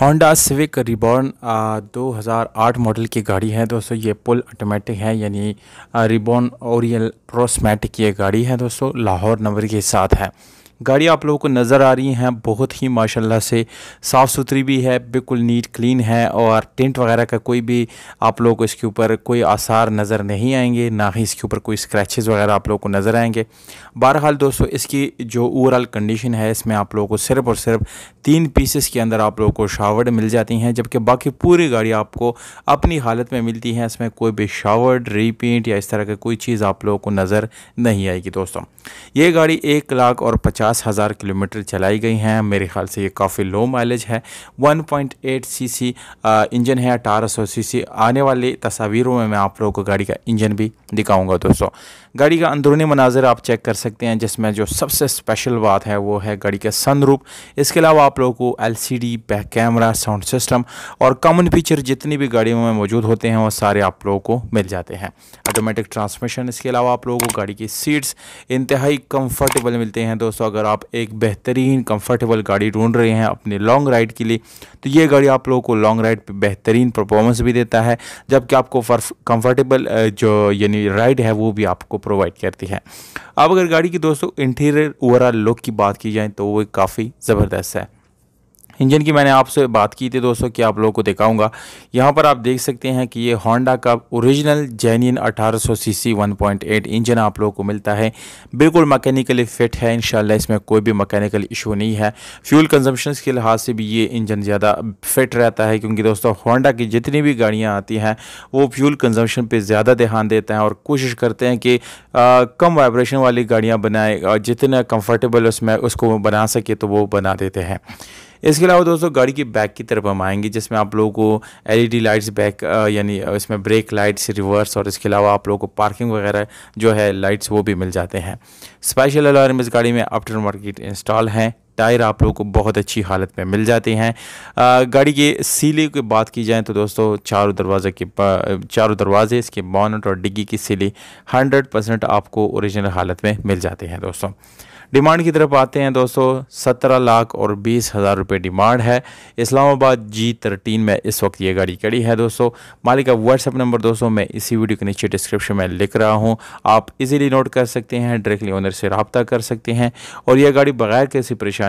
Honda civic reborn 2008 model की गाड़ी है दोस्तों ये पुल ऑटोमेटिक है यानी रिबॉर्न ओरियल प्रोसमेटिक ये गाड़ी है दोस्तों लाहौर नंबर के साथ है गाड़ी आप लोगों को नज़र आ रही हैं बहुत ही माशाल्लाह से साफ़ सुथरी भी है बिल्कुल नीट क्लीन है और टेंट वगैरह का कोई भी आप लोगों को इसके ऊपर कोई आसार नज़र नहीं आएंगे ना ही इसके ऊपर कोई स्क्रैचेज़ वगैरह आप लोगों को नज़र आएंगे बहरहाल दोस्तों इसकी जो ओवरऑल कंडीशन है इसमें आप लोगों को सिर्फ और सिर्फ तीन पीसेस के अंदर आप लोगों को शावर मिल जाती हैं जबकि बाकी पूरी गाड़ी आपको अपनी हालत में मिलती है इसमें कोई भी शावर रीपेंट या इस तरह की कोई चीज़ आप लोगों को नज़र नहीं आएगी दोस्तों ये गाड़ी एक लाख और पचास पचास हज़ार किलोमीटर चलाई गई हैं मेरे ख्याल से ये काफ़ी लो माइलेज है 1.8 सीसी इंजन है अठारह सौ सी आने वाली तस्वीरों में मैं आप लोगों को गाड़ी का इंजन भी दिखाऊंगा दोस्तों गाड़ी का अंदरूनी मनाजर आप चेक कर सकते हैं जिसमें जो सबसे स्पेशल बात है वो है गाड़ी का सनरूप इसके अलावा आप लोगों को LCD back camera sound system और कॉमन फीचर जितनी भी गाड़ियों में मौजूद होते हैं वो सारे आप लोगों को मिल जाते हैं ऑटोमेटिक ट्रांसमिशन इसके अलावा आप लोगों को गाड़ी की सीट्स इंतहाई कम्फर्टेबल मिलते हैं दोस्तों अगर आप एक बेहतरीन कम्फर्टेबल गाड़ी ढूंढ रहे हैं अपने लॉन्ग राइड के लिए तो ये गाड़ी आप लोगों को लॉन्ग राइड पर बेहतरीन परफॉर्मेंस भी देता है जबकि आपको कम्फर्टेबल जो यानी राइड है वो भी आपको प्रोवाइड करती है अब अगर गाड़ी की दोस्तों इंटीरियर ओवरऑल लुक की बात की जाए तो वो काफ़ी ज़बरदस्त है इंजन की मैंने आपसे बात की थी दोस्तों कि आप लोगों को दिखाऊंगा यहाँ पर आप देख सकते हैं कि ये होंडा का ओरिजिनल जैनियन 1800 सीसी 1.8 इंजन आप लोगों को मिलता है बिल्कुल मैकेनिकली फिट है इंशाल्लाह इसमें कोई भी मैकेनिकल इशू नहीं है फ्यूल कंजम्पशन के लिहाज से भी ये इंजन ज़्यादा फिट रहता है क्योंकि दोस्तों होंडा की जितनी भी गाड़ियाँ आती हैं वो फ्यूल कंजम्पशन पर ज़्यादा ध्यान देते हैं और कोशिश करते हैं कि आ, कम वाइब्रेशन वाली गाड़ियाँ बनाए जितना कम्फर्टेबल उसमें उसको बना सके तो वो बना देते हैं इसके अलावा दोस्तों गाड़ी की बैक की तरफ हम आएंगे जिसमें आप लोगों को एलईडी लाइट्स बैक यानी इसमें ब्रेक लाइट्स रिवर्स और इसके अलावा आप लोगों को पार्किंग वगैरह जो है लाइट्स वो भी मिल जाते हैं स्पेशल अलार्म इस गाड़ी में आफ्टर मार्केट इंस्टॉल हैं टायर आप लोगों को बहुत अच्छी हालत में मिल जाते हैं गाड़ी के सीले की बात की जाए तो दोस्तों चारों दरवाजे के चारों दरवाजे इसके बॉनट और डिग्गी की सीले 100 परसेंट आपको ओरिजिनल हालत में मिल जाते हैं दोस्तों डिमांड की तरफ आते हैं दोस्तों सत्रह लाख और बीस हज़ार रुपये डिमांड है इस्लामाबाद जी थर्टीन में इस वक्त ये गाड़ी खड़ी है दोस्तों मालिक का व्हाट्सअप नंबर दोस्तों मैं इसी वीडियो के नीचे डिस्क्रिप्शन में लिख रहा हूँ आप इजीली नोट कर सकते हैं डायरेक्टली ओनर से रबता कर सकते हैं और यह गाड़ी बगैर किसी परेशानी